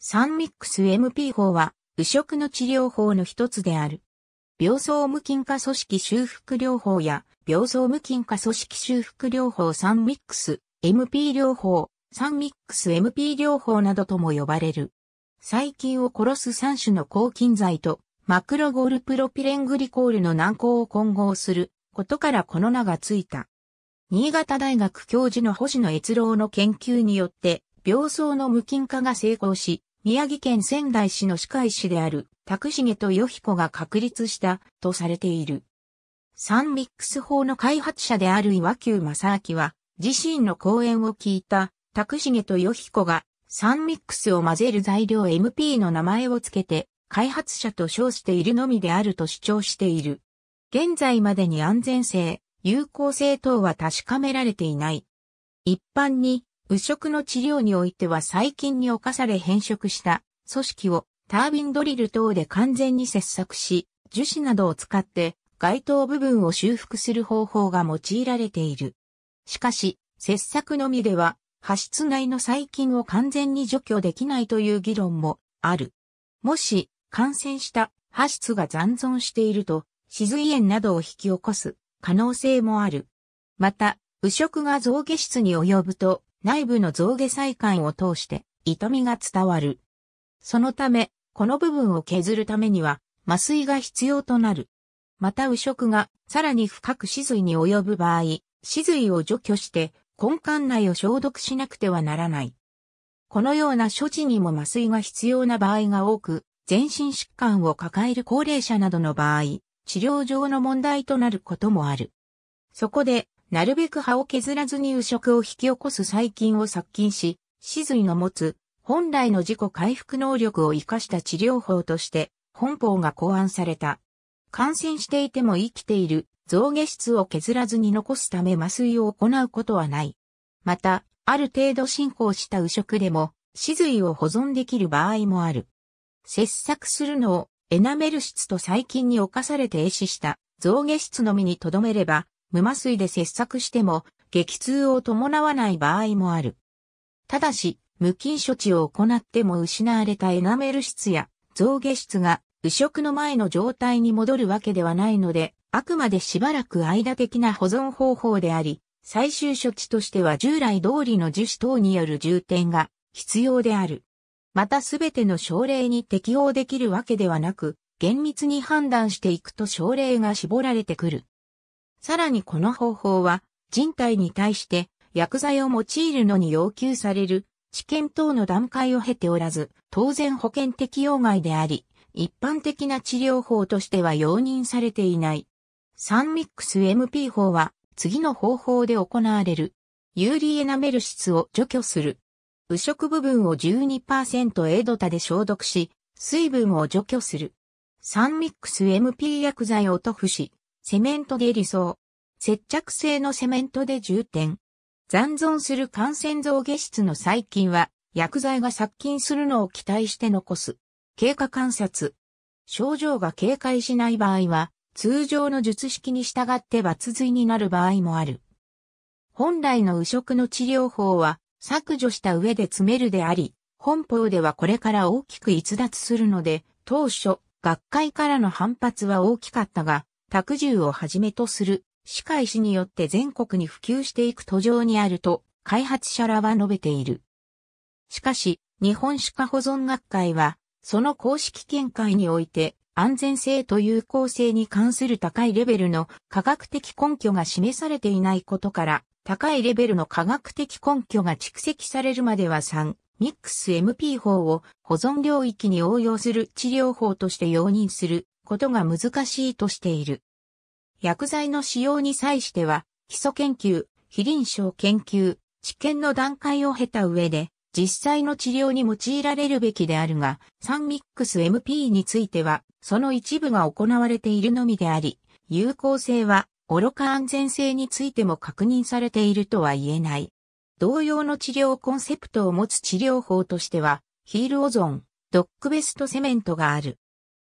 サンミックス MP 法は、右食の治療法の一つである。病巣無菌化組織修復療法や、病巣無菌化組織修復療法サンミックス MP 療法、サンミックス MP 療法などとも呼ばれる。細菌を殺す3種の抗菌剤と、マクロゴルプロピレングリコールの軟膏を混合することからこの名がついた。新潟大学教授の星野越郎の研究によって、病巣の無菌化が成功し、宮城県仙台市の歯科医師である、拓重と与彦が確立したとされている。サンミックス法の開発者である岩久正明は、自身の講演を聞いた、拓重と与彦が、サンミックスを混ぜる材料 MP の名前を付けて、開発者と称しているのみであると主張している。現在までに安全性、有効性等は確かめられていない。一般に右色の治療においては細菌に侵され変色した組織をタービンドリル等で完全に切削し、樹脂などを使って該当部分を修復する方法が用いられている。しかし、切削のみでは、破出内の細菌を完全に除去できないという議論もある。もし、感染した破出が残存していると、歯髄炎などを引き起こす可能性もある。また、右色が増下質に及ぶと、内部の象下細管を通して痛みが伝わる。そのため、この部分を削るためには麻酔が必要となる。また、右食がさらに深く死髄に及ぶ場合、死髄を除去して根幹内を消毒しなくてはならない。このような処置にも麻酔が必要な場合が多く、全身疾患を抱える高齢者などの場合、治療上の問題となることもある。そこで、なるべく葉を削らずに右食を引き起こす細菌を殺菌し、死髄の持つ本来の自己回復能力を活かした治療法として本法が考案された。感染していても生きている増下質を削らずに残すため麻酔を行うことはない。また、ある程度進行した右食でも、死髄を保存できる場合もある。切削するのをエナメル質と細菌に侵されて壊死した増下質のみに留めれば、無麻酔で切削しても、激痛を伴わない場合もある。ただし、無菌処置を行っても失われたエナメル質や増下質が腐食の前の状態に戻るわけではないので、あくまでしばらく間的な保存方法であり、最終処置としては従来通りの樹脂等による充填が必要である。またすべての症例に適応できるわけではなく、厳密に判断していくと症例が絞られてくる。さらにこの方法は、人体に対して薬剤を用いるのに要求される治験等の段階を経ておらず、当然保険適用外であり、一般的な治療法としては容認されていない。サンミックス MP 法は次の方法で行われる。有リエナメル質を除去する。右色部分を1 2エドタで消毒し、水分を除去する。サンミックス MP 薬剤を塗布し、セメントで理想。接着性のセメントで重点。残存する感染増下質の細菌は、薬剤が殺菌するのを期待して残す。経過観察。症状が警戒しない場合は、通常の術式に従って抜髄になる場合もある。本来の右食の治療法は削除した上で詰めるであり、本法ではこれから大きく逸脱するので、当初、学会からの反発は大きかったが、卓獣をはじめとする、歯科医師によって全国に普及していく途上にあると、開発者らは述べている。しかし、日本歯科保存学会は、その公式見解において、安全性と有効性に関する高いレベルの科学的根拠が示されていないことから、高いレベルの科学的根拠が蓄積されるまでは3、ミックス MP 法を保存領域に応用する治療法として容認することが難しいとしている。薬剤の使用に際しては、基礎研究、非臨床研究、治験の段階を経た上で、実際の治療に用いられるべきであるが、サンミックス MP については、その一部が行われているのみであり、有効性は、愚か安全性についても確認されているとは言えない。同様の治療コンセプトを持つ治療法としては、ヒールオゾン、ドックベストセメントがある。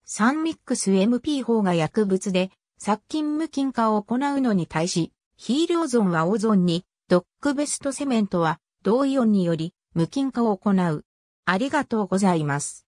サンミックス MP 法が薬物で殺菌無菌化を行うのに対し、ヒー非オゾンはオゾンに、ドックベストセメントは同イオンにより無菌化を行う。ありがとうございます。